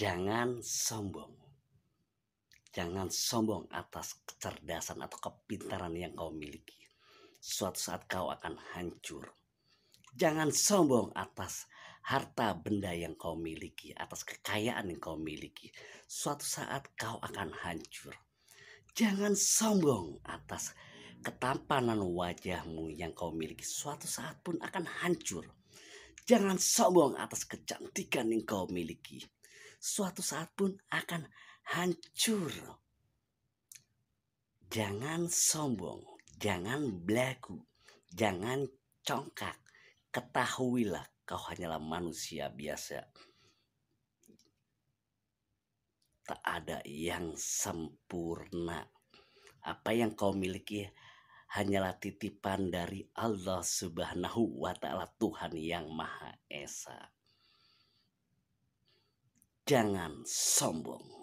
jangan sombong. Jangan sombong atas kecerdasan atau kepintaran yang kau miliki. Suatu saat kau akan hancur. Jangan sombong atas harta benda yang kau miliki, atas kekayaan yang kau miliki. Suatu saat kau akan hancur. Jangan sombong atas ketampanan wajahmu yang kau miliki. Suatu saat pun akan hancur. Jangan sombong atas kecantikan yang kau miliki suatu saat pun akan hancur. Jangan sombong, jangan belagu, jangan congkak. Ketahuilah kau hanyalah manusia biasa. Tak ada yang sempurna. Apa yang kau miliki hanyalah titipan dari Allah Subhanahu wa taala Tuhan yang Maha Esa jangan sombong.